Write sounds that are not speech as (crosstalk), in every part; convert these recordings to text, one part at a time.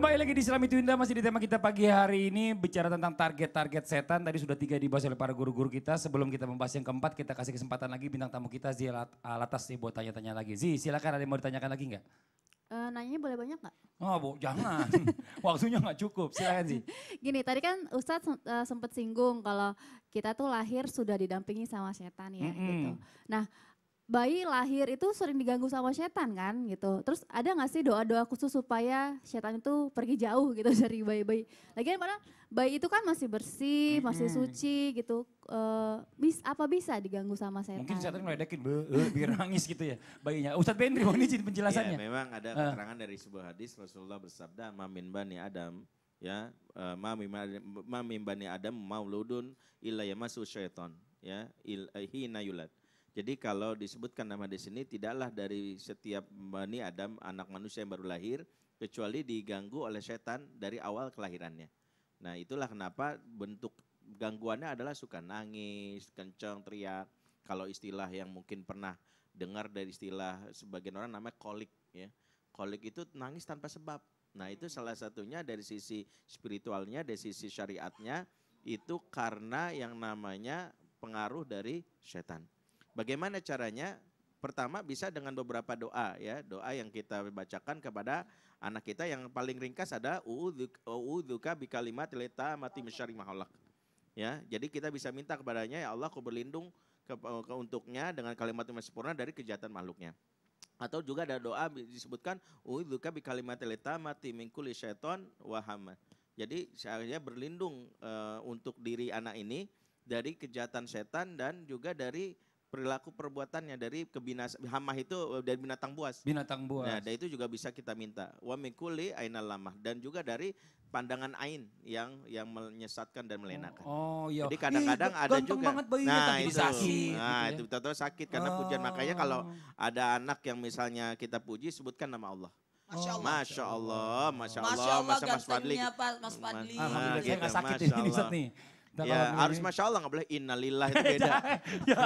Kembali lagi di Itu Indah masih di tema kita pagi hari ini bicara tentang target-target setan. Tadi sudah tiga dibahas oleh para guru-guru kita. Sebelum kita membahas yang keempat kita kasih kesempatan lagi bintang tamu kita Zia Alatas ah, nih buat tanya-tanya lagi. Zi silakan ada yang mau ditanyakan lagi nggak? Uh, nanya boleh banyak nggak? Oh, bu, jangan. (laughs) Waktunya nggak cukup. Silakan sih. (laughs) Gini, tadi kan Ustadz uh, eh, sempat singgung kalau kita tuh lahir sudah didampingi sama setan ya, mm -hmm. gitu. Nah, bayi lahir itu sering diganggu sama setan kan gitu. Terus ada nggak sih doa-doa khusus supaya setan itu pergi jauh gitu (laughs) dari bayi-bayi? Lagian mana bayi itu kan masih bersih, masih suci gitu. Uh, bis apa bisa diganggu sama setan? Mungkin setan ngeledekin, biar (laughs) nangis gitu ya bayinya. Ustadz Benri, mau izin penjelasannya. Ya, memang ada eh. keterangan dari sebuah hadis Rasulullah bersabda, "Mamin bani Adam ya, eh, mami mamin bani Adam mauludun illa yamasu syaitan Ya, il, hina yulad jadi kalau disebutkan nama di sini tidaklah dari setiap bani Adam anak manusia yang baru lahir kecuali diganggu oleh setan dari awal kelahirannya. Nah, itulah kenapa bentuk gangguannya adalah suka nangis, kencang, teriak. Kalau istilah yang mungkin pernah dengar dari istilah sebagian orang namanya kolik ya. Kolik itu nangis tanpa sebab. Nah, itu hmm. salah satunya dari sisi spiritualnya, dari sisi syariatnya itu karena yang namanya pengaruh dari setan. Bagaimana caranya? Pertama bisa dengan beberapa doa ya, doa yang kita bacakan kepada anak kita yang paling ringkas ada uuduka bi kalimat leta mati mesyari maholak. Ya, jadi kita bisa minta kepadanya ya Allah aku berlindung ke, ke untuknya dengan kalimat yang sempurna dari kejahatan makhluknya. Atau juga ada doa disebutkan uuduka bi kalimat leta mati mingkuli syaiton waham. Jadi saya berlindung uh, untuk diri anak ini dari kejahatan setan dan juga dari perilaku perbuatannya dari kebinas hamah itu eh, dari binatang buas. Binatang buas. Nah, dan itu juga bisa kita minta. Wa mikuli ainal lamah dan juga dari pandangan ain yang yang menyesatkan dan melenakan. Oh, oh iya. Jadi kadang-kadang ada juga. banget bayi nah, itu. Sakit, gitu nah, gitu ya. itu betul-betul sakit karena oh. pujian. Makanya kalau oh. ada anak yang misalnya kita puji sebutkan nama Allah. Masya Allah. Masya Allah, Masya Allah, Masya Allah, Masya Allah, Masya Allah Masya Masya Masya Masya Masya Allah. Allah. Iya, Allah. Allah. Allah. Masya Allah. Masya Allah. Masya Allah. Masya Allah. Masya Allah ya, harus masya Allah nggak boleh innalillah itu (laughs) iya, beda. ya,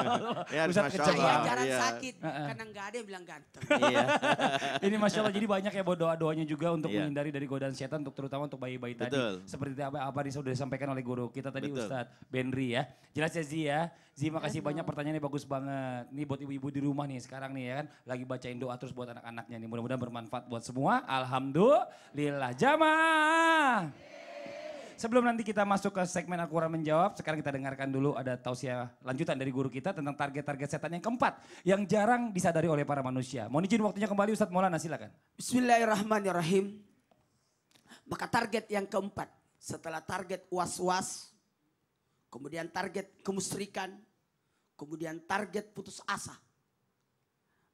ya harus masya Allah. Ya, jarang ya. sakit karena nggak ada yang bilang ganteng. (laughs) Iya. (laughs) Ini masya Allah jadi banyak ya buat doa doanya juga untuk ya. menghindari dari godaan setan untuk terutama untuk bayi-bayi tadi. Seperti apa apa yang sudah disampaikan oleh guru kita tadi Betul. Ustadz Benri ya. Jelas ya Zia ya. Zia makasih ya, banyak pertanyaannya bagus banget. Nih buat ibu-ibu di rumah nih sekarang nih ya kan lagi bacain doa terus buat anak-anaknya nih. Mudah-mudahan bermanfaat buat semua. Alhamdulillah jamaah sebelum nanti kita masuk ke segmen Akura Menjawab, sekarang kita dengarkan dulu ada tausiah lanjutan dari guru kita tentang target-target setan yang keempat yang jarang disadari oleh para manusia. Mohon izin waktunya kembali Ustadz Maulana silakan. Bismillahirrahmanirrahim. Maka target yang keempat setelah target was-was, kemudian target kemusrikan, kemudian target putus asa.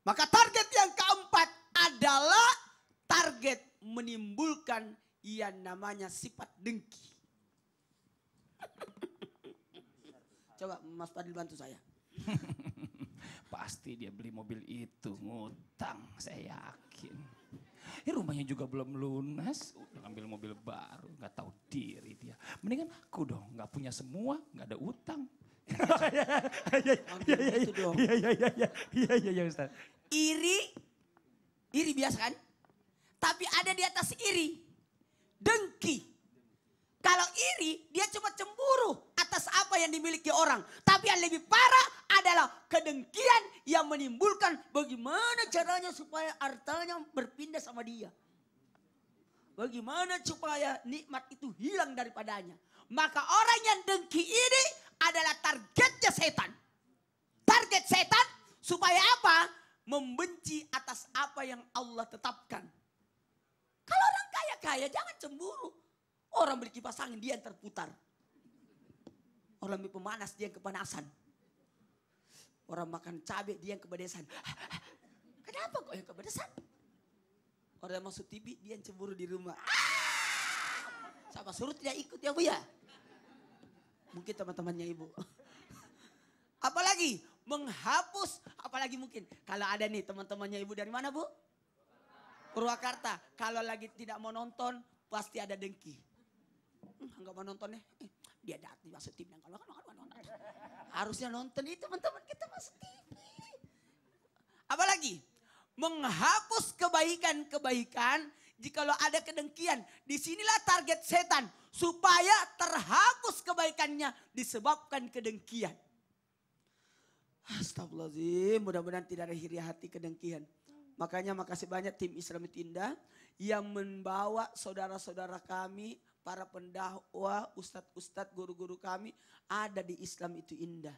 Maka target yang keempat adalah target menimbulkan ia namanya sifat dengki. Coba Mas Fadil bantu saya. (laughs) Pasti dia beli mobil itu ngutang, saya yakin. Eh rumahnya juga belum lunas, udah ambil mobil baru, nggak tahu diri dia. Mendingan aku dong, nggak punya semua, nggak ada utang. Iya iya iya iya iya iya iya iya iya Iri, iri biasa kan? Tapi ada di atas iri dengki. Kalau iri, dia cuma cemburu atas apa yang dimiliki orang. Tapi yang lebih parah adalah kedengkian yang menimbulkan bagaimana caranya supaya hartanya berpindah sama dia. Bagaimana supaya nikmat itu hilang daripadanya. Maka orang yang dengki ini adalah targetnya setan. Target setan supaya apa? Membenci atas apa yang Allah tetapkan kaya jangan cemburu. Orang beli kipas angin dia yang terputar. Orang beli pemanas dia yang kepanasan. Orang makan cabai dia yang kepedesan. (laughs) Kenapa kok yang kepedesan? Orang yang masuk TV dia yang cemburu di rumah. Ah! Sama suruh tidak ikut ya bu ya. Mungkin teman-temannya ibu. (laughs) Apalagi menghapus, apalagi mungkin kalau ada nih teman-temannya ibu dari mana bu? Purwakarta, kalau lagi tidak mau nonton, pasti ada dengki. Enggak hmm, mau nonton nih. Ya? Eh, dia datang masuk TV yang kalau harusnya nonton itu teman-teman kita masuk TV. Apalagi menghapus kebaikan-kebaikan jikalau ada kedengkian. Disinilah target setan supaya terhapus kebaikannya disebabkan kedengkian. Astagfirullahaladzim, mudah-mudahan tidak ada hiri hati kedengkian. Makanya makasih banyak tim Islam indah yang membawa saudara-saudara kami, para pendakwa, ustadz-ustadz, guru-guru kami ada di Islam itu indah.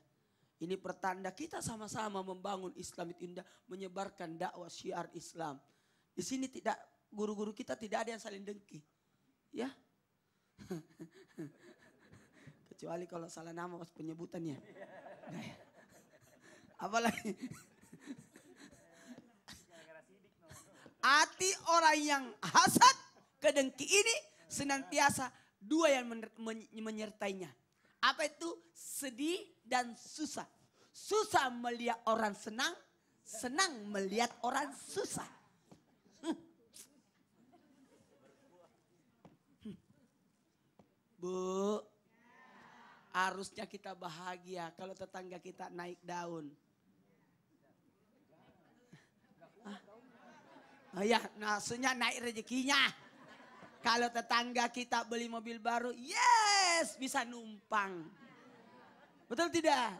Ini pertanda kita sama-sama membangun Islam itu indah, menyebarkan dakwah syiar Islam. Di sini tidak guru-guru kita tidak ada yang saling dengki. Ya. (laughs) Kecuali kalau salah nama pas penyebutannya. Nah, ya. Apalagi Hati orang yang hasad, kedengki ini senantiasa dua yang menyertainya. Apa itu? Sedih dan susah. Susah melihat orang senang, senang melihat orang susah. Hmm. Bu, harusnya kita bahagia kalau tetangga kita naik daun. Oh ya, maksudnya naik rezekinya. Kalau tetangga kita beli mobil baru, yes, bisa numpang. Betul tidak?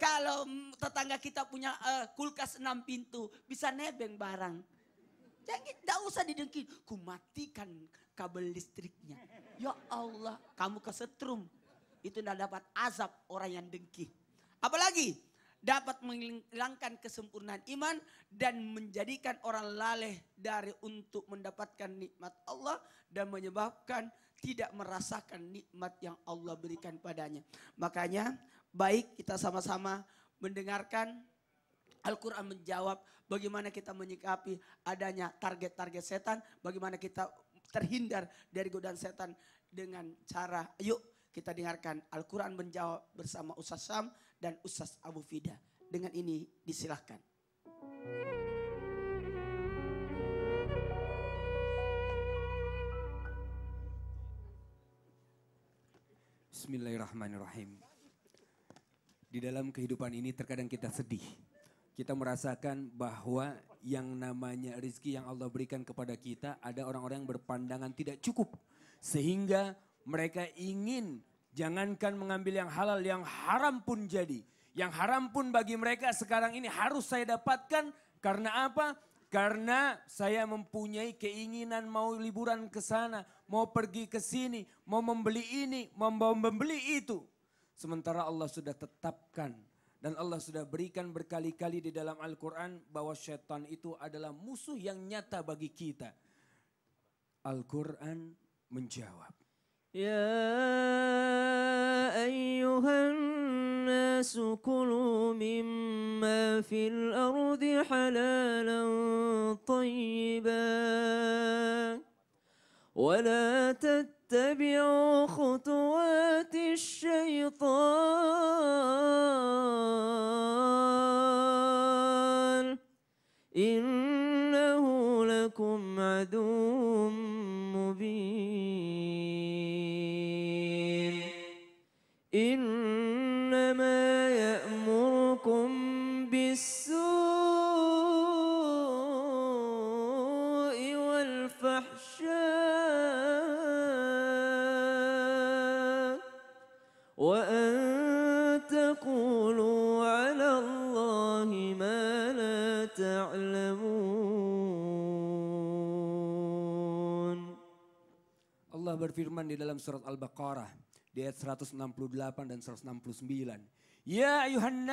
Kalau tetangga kita punya uh, kulkas enam pintu, bisa nebeng barang. Jangan, tidak usah didengki. Ku kabel listriknya. Ya Allah, kamu kesetrum. Itu tidak dapat azab orang yang dengki. Apalagi dapat menghilangkan kesempurnaan iman dan menjadikan orang laleh dari untuk mendapatkan nikmat Allah dan menyebabkan tidak merasakan nikmat yang Allah berikan padanya. Makanya baik kita sama-sama mendengarkan Al-Quran menjawab bagaimana kita menyikapi adanya target-target setan, bagaimana kita terhindar dari godaan setan dengan cara yuk kita dengarkan Al-Quran menjawab bersama Ustaz Sam dan Ustaz Abu Fida. Dengan ini disilahkan. Bismillahirrahmanirrahim. Di dalam kehidupan ini terkadang kita sedih. Kita merasakan bahwa yang namanya rizki yang Allah berikan kepada kita ada orang-orang yang berpandangan tidak cukup. Sehingga mereka ingin Jangankan mengambil yang halal, yang haram pun jadi. Yang haram pun bagi mereka sekarang ini harus saya dapatkan. Karena apa? Karena saya mempunyai keinginan mau liburan ke sana, mau pergi ke sini, mau membeli ini, mau membeli itu. Sementara Allah sudah tetapkan dan Allah sudah berikan berkali-kali di dalam Al-Quran bahwa setan itu adalah musuh yang nyata bagi kita. Al-Quran menjawab. يا أيها الناس كلوا مما في الأرض حلالا طيبا ولا تتبعوا خطوات الشيطان إن الفحشاء وأن تقولوا على الله ما لا تعلمون الله berfirman di dalam surat Al-Baqarah di ayat 168 dan 169. Ya ayuhan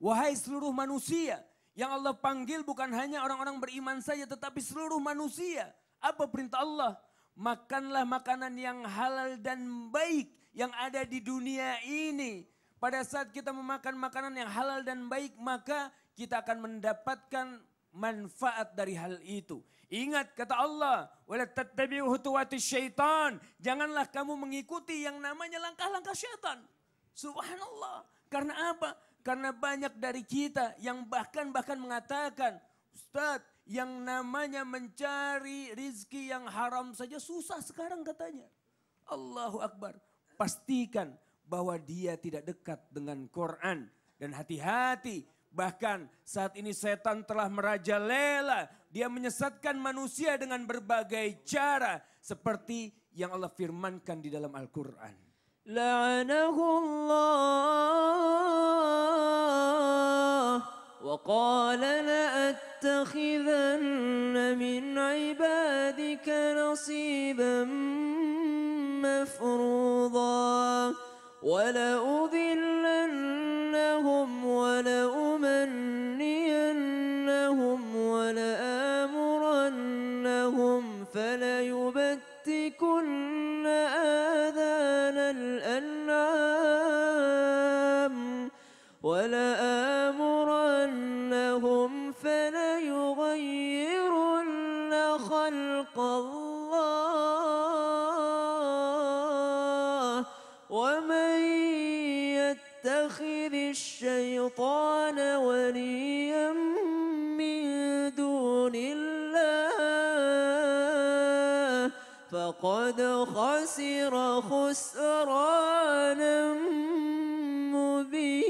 wahai seluruh manusia, yang Allah panggil bukan hanya orang-orang beriman saja tetapi seluruh manusia. Apa perintah Allah? Makanlah makanan yang halal dan baik yang ada di dunia ini. Pada saat kita memakan makanan yang halal dan baik, maka kita akan mendapatkan manfaat dari hal itu. Ingat kata Allah, wala tattabi'u hutuwati syaitan. Janganlah kamu mengikuti yang namanya langkah-langkah syaitan. Subhanallah. Karena apa? Karena banyak dari kita yang bahkan bahkan mengatakan, Ustadz, yang namanya mencari rizki yang haram saja susah sekarang katanya. Allahu Akbar. Pastikan bahwa dia tidak dekat dengan Quran. Dan hati-hati Bahkan saat ini setan telah merajalela. Dia menyesatkan manusia dengan berbagai cara. Seperti yang Allah firmankan di dalam Al-Quran. Allah. وقال لأتخذن من عبادك نصيبا مفروضا ولأذلنهم ولأذلنهم يتخذ الشيطان وليا من دون الله فقد خسر خسرانا مبينا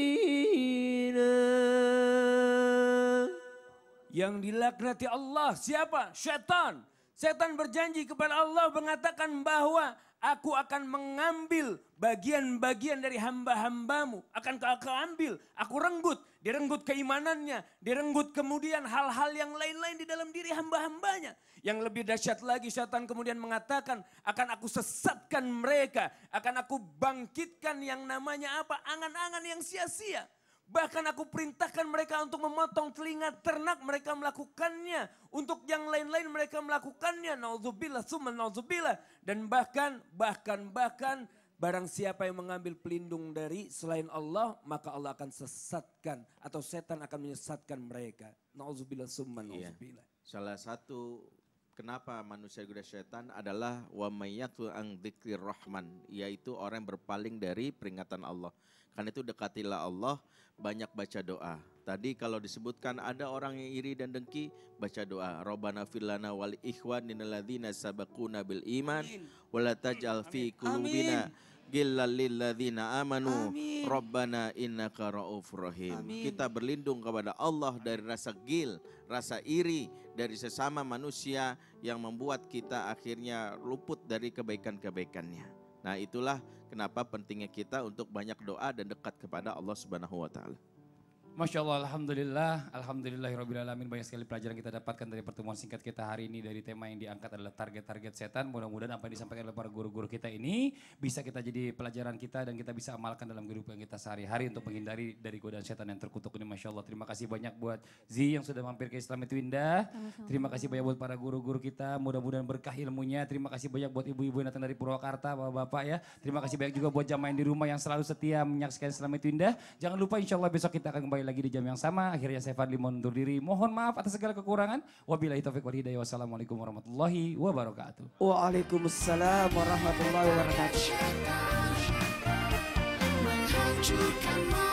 yang dilaknati Allah siapa syaitan Setan berjanji kepada Allah mengatakan bahwa aku akan mengambil bagian-bagian dari hamba-hambamu. Akan aku ambil, aku renggut. Direnggut keimanannya, direnggut kemudian hal-hal yang lain-lain di dalam diri hamba-hambanya. Yang lebih dahsyat lagi setan kemudian mengatakan, akan aku sesatkan mereka. Akan aku bangkitkan yang namanya apa, angan-angan yang sia-sia. Bahkan aku perintahkan mereka untuk memotong telinga ternak, mereka melakukannya. Untuk yang lain-lain mereka melakukannya. Nauzubillah, summa nauzubillah. Dan bahkan, bahkan, bahkan barang siapa yang mengambil pelindung dari selain Allah, maka Allah akan sesatkan atau setan akan menyesatkan mereka. Nauzubillah, summa iya. nauzubillah. Iya. Salah satu kenapa manusia goda setan adalah wa mayyatu ang dzikrir rahman, yaitu orang yang berpaling dari peringatan Allah. Karena itu dekatilah Allah, banyak baca doa. Tadi kalau disebutkan ada orang yang iri dan dengki, baca doa. Robbana filana wal ikhwaninalladzina sabaquna bil iman wala taj'al fi qulubina gillal amanu. Amin. Rabbana innaka raufur rahim. Kita berlindung kepada Allah dari rasa gil, rasa iri, dari sesama manusia yang membuat kita akhirnya luput dari kebaikan-kebaikannya. Nah, itulah kenapa pentingnya kita untuk banyak doa dan dekat kepada Allah Subhanahu wa taala. Masya Allah, Alhamdulillah, Alhamdulillah, Alamin. Banyak sekali pelajaran kita dapatkan dari pertemuan singkat kita hari ini. Dari tema yang diangkat adalah target-target setan. Mudah-mudahan apa yang disampaikan oleh para guru-guru kita ini bisa kita jadi pelajaran kita dan kita bisa amalkan dalam kehidupan kita sehari-hari untuk menghindari dari godaan setan yang terkutuk ini. Masya Allah, terima kasih banyak buat Zi yang sudah mampir ke Islam itu Indah. Terima kasih banyak buat para guru-guru kita. Mudah-mudahan berkah ilmunya. Terima kasih banyak buat ibu-ibu yang datang dari Purwakarta, bapak-bapak ya. Terima kasih banyak juga buat jamaah di rumah yang selalu setia menyaksikan Islam itu Indah. Jangan lupa insya Allah besok kita akan kembali lagi di jam yang sama. Akhirnya saya Fadli mundur diri. Mohon maaf atas segala kekurangan. Wabillahi taufiq wal hidayah. Wassalamualaikum warahmatullahi wabarakatuh. Waalaikumsalam warahmatullahi wabarakatuh. Menghancurkan